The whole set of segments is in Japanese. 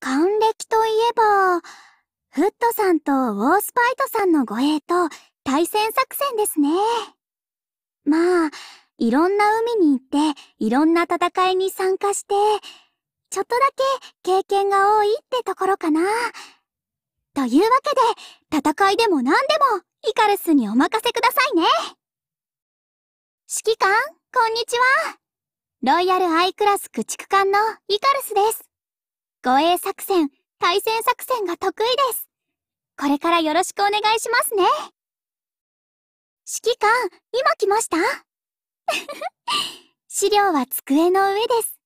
還暦といえば、フットさんとウォースパイトさんの護衛と対戦作戦ですね。まあ、いろんな海に行って、いろんな戦いに参加して、ちょっとだけ経験が多いってところかな。というわけで、戦いでも何でも、イカルスにお任せくださいね。指揮官、こんにちは。ロイヤルアイクラス駆逐艦のイカルスです。護衛作戦、対戦作戦が得意です。これからよろしくお願いしますね。指揮官、今来ました 資料は机の上です。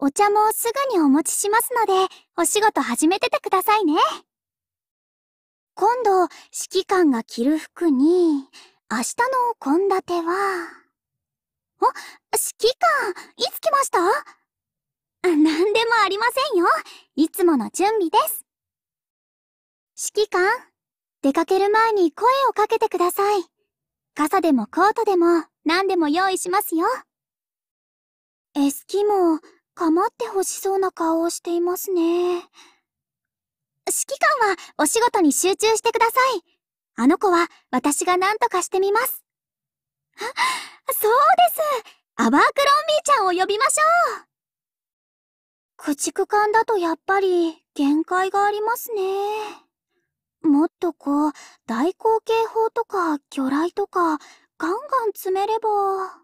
お茶もすぐにお持ちしますので、お仕事始めててくださいね。今度、指揮官が着る服に、明日の献立は、あ、指揮官、いつ来ました何でもありませんよ。いつもの準備です。指揮官、出かける前に声をかけてください。傘でもコートでも何でも用意しますよ。エスキも構って欲しそうな顔をしていますね。指揮官はお仕事に集中してください。あの子は私が何とかしてみます。そうですアバークロンビーちゃんを呼びましょう駆逐艦だとやっぱり限界がありますね。もっとこう、大口径砲とか魚雷とか、ガンガン詰めれば。あ、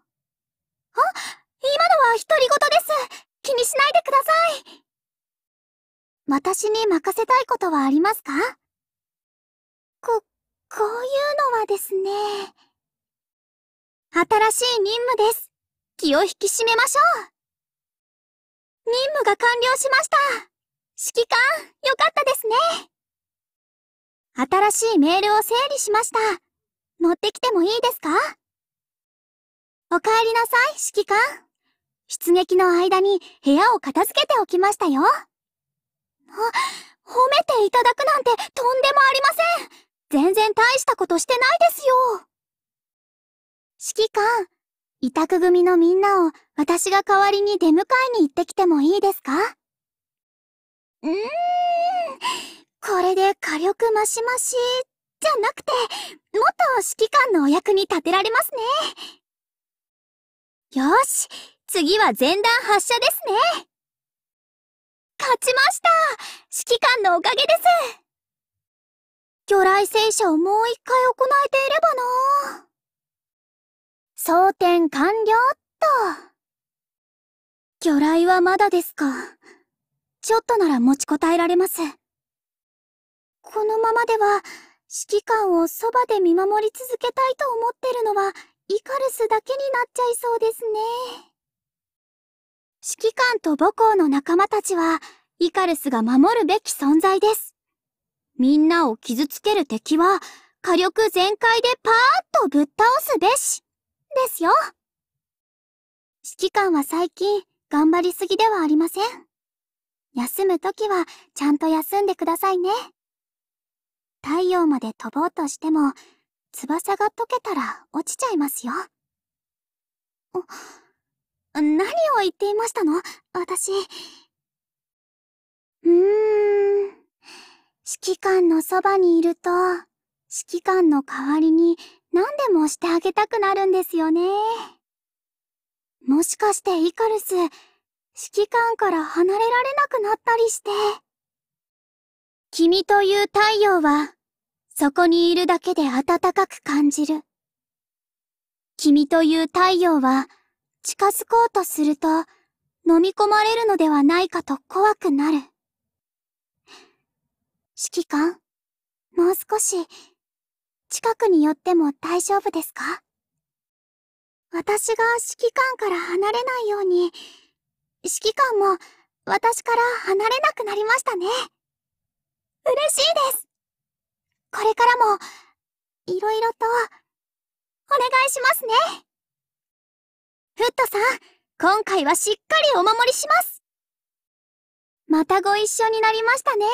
今のは独り言です。気にしないでください。私に任せたいことはありますかこ、こういうのはですね。新しい任務です。気を引き締めましょう任務が完了しました指揮官、よかったですね新しいメールを整理しました。持ってきてもいいですかお帰りなさい、指揮官。出撃の間に部屋を片付けておきましたよ。あ、褒めていただくなんてとんでもありません。全然大したことしてないですよ。指揮官、委託組のみんなを私が代わりに出迎えに行ってきてもいいですかうーん、これで火力増し増しじゃなくて、もっと指揮官のお役に立てられますね。よし、次は前段発射ですね。勝ちました指揮官のおかげです魚雷戦車をもう一回行えて装填完了っと。魚雷はまだですか。ちょっとなら持ちこたえられます。このままでは、指揮官をそばで見守り続けたいと思ってるのは、イカルスだけになっちゃいそうですね。指揮官と母校の仲間たちは、イカルスが守るべき存在です。みんなを傷つける敵は、火力全開でパーッとぶっ倒すべし。ですよ。指揮官は最近、頑張りすぎではありません。休むときは、ちゃんと休んでくださいね。太陽まで飛ぼうとしても、翼が溶けたら落ちちゃいますよ。何を言っていましたの私。うーん。指揮官のそばにいると、指揮官の代わりに何でもしてあげたくなるんですよね。もしかしてイカルス、指揮官から離れられなくなったりして。君という太陽は、そこにいるだけで暖かく感じる。君という太陽は、近づこうとすると、飲み込まれるのではないかと怖くなる。指揮官、もう少し、近くに寄っても大丈夫ですか私が指揮官から離れないように、指揮官も私から離れなくなりましたね。嬉しいです。これからも、いろいろと、お願いしますね。フットさん、今回はしっかりお守りします。またご一緒になりましたね。